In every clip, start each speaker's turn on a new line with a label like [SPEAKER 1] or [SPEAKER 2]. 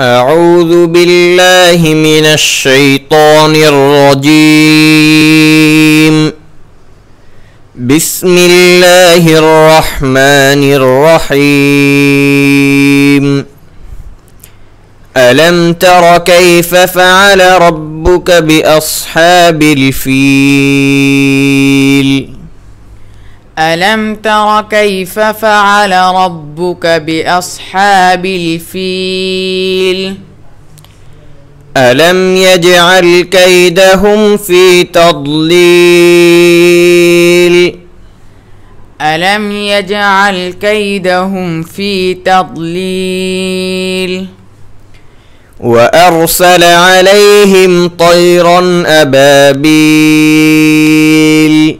[SPEAKER 1] أعوذ بالله من الشيطان الرجيم بسم الله الرحمن الرحيم ألم تر كيف فعل ربك بأصحاب الفيل
[SPEAKER 2] ألم تر كيف فعل ربك بأصحاب الفيل ألم يجعل كيدهم في تضليل ألم يجعل كيدهم في تضليل
[SPEAKER 1] وأرسل عليهم طيرا
[SPEAKER 2] أبابيل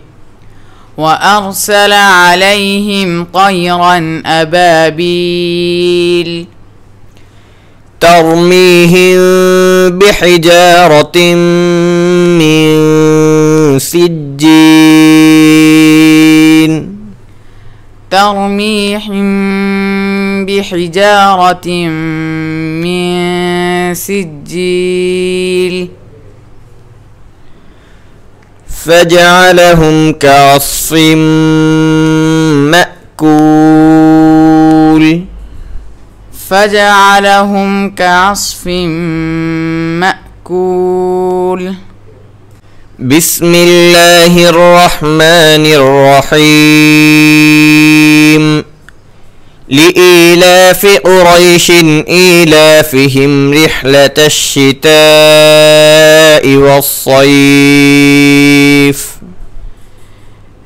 [SPEAKER 2] وارسل عليهم طيرا ابابيل ترميهم بحجاره من سجين ترميهم بحجاره من سجيل
[SPEAKER 1] فجعلهم كعصف
[SPEAKER 2] مأكول فجعلهم كعصف مأكول
[SPEAKER 1] بسم الله الرحمن الرحيم لإيلاف قريش إيلافهم رحلة الشتاء والصيف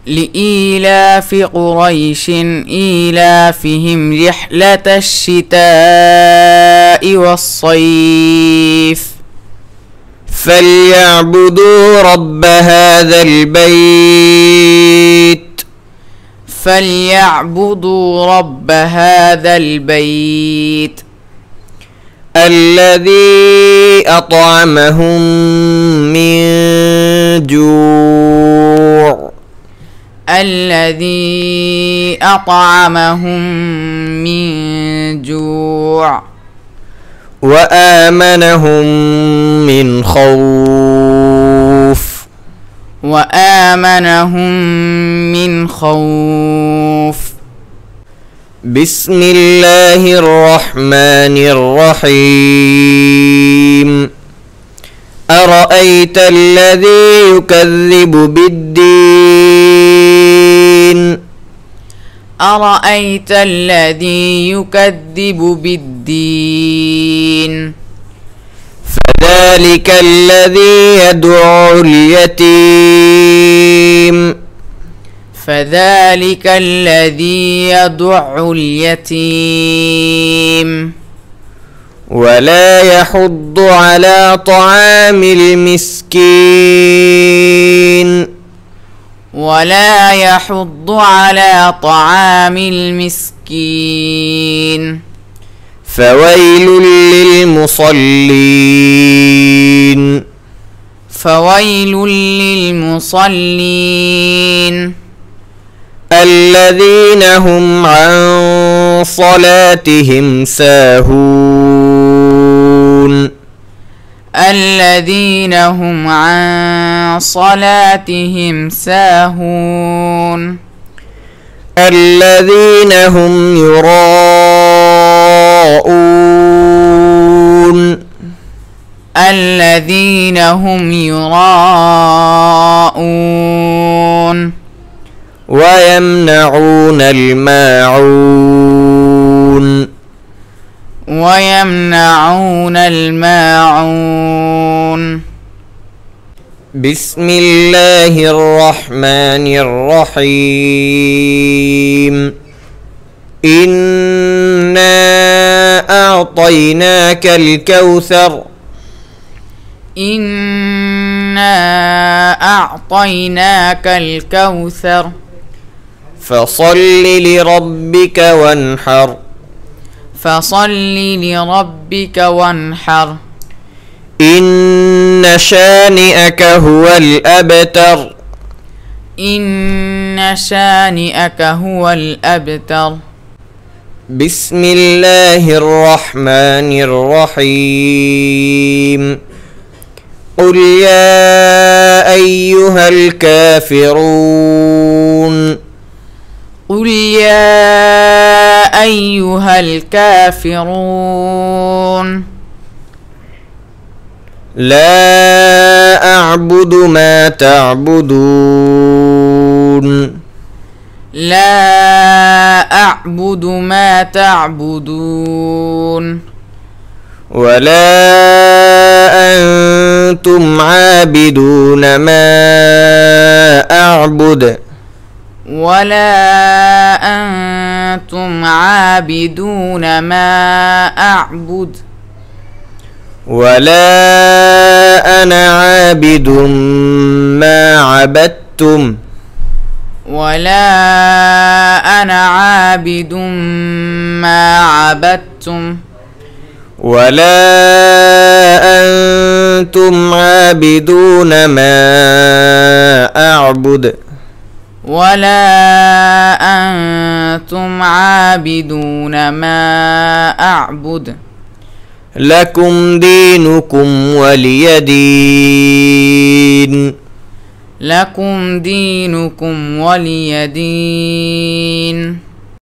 [SPEAKER 2] لإيلاف قريش إيلافهم رحلة الشتاء والصيف فليعبدوا رب هذا البيت فليعبدوا رب هذا البيت
[SPEAKER 1] الذي اطعمهم من جوع
[SPEAKER 2] الذي اطعمهم من جوع
[SPEAKER 1] وامنهم من خوف
[SPEAKER 2] وامنهم
[SPEAKER 1] من خوف بسم الله الرحمن الرحيم ارايت الذي
[SPEAKER 2] يكذب بالدين ارايت الذي يكذب بالدين ذلك الذي يدعو اليتيم فذلك الذي يدع اليتيم ولا يحض على طعام المسكين ولا يحض على طعام المسكين فويل
[SPEAKER 1] للمصلين
[SPEAKER 2] فويل للمصلين الذين
[SPEAKER 1] هم عن صلاتهم ساهون
[SPEAKER 2] الذين هم عن صلاتهم ساهون الذين هم يراءون الذين هم يراءون
[SPEAKER 1] ويمنعون
[SPEAKER 2] الماعون ويمنعون الماعون بسم
[SPEAKER 1] الله الرحمن الرحيم إنا أعطيناك الكوثر
[SPEAKER 2] إنا أعطيناك الكوثر
[SPEAKER 1] فصل لربك وانحر
[SPEAKER 2] فصل لربك وانحر
[SPEAKER 1] إن إن شانئك هو الأبتر
[SPEAKER 2] إن شانئك هو الأبتر
[SPEAKER 1] بسم الله الرحمن الرحيم قل يا
[SPEAKER 2] أيها الكافرون قل يا أيها الكافرون
[SPEAKER 1] لا أعبد ما تعبدون
[SPEAKER 2] لا أعبد ما تعبدون
[SPEAKER 1] ولا أنتم عابدون ما أعبد
[SPEAKER 2] ولا أنتم عابدون ما أعبد
[SPEAKER 1] ولا أنا عابد ما عبدتم
[SPEAKER 2] ولا أنا عابد ما عبدتم
[SPEAKER 1] ولا أنتم عابدون ما أعبد
[SPEAKER 2] ولا أنتم عابدون ما أعبد
[SPEAKER 1] لكم دينكم ولي دين
[SPEAKER 2] لكم دينكم ولي دين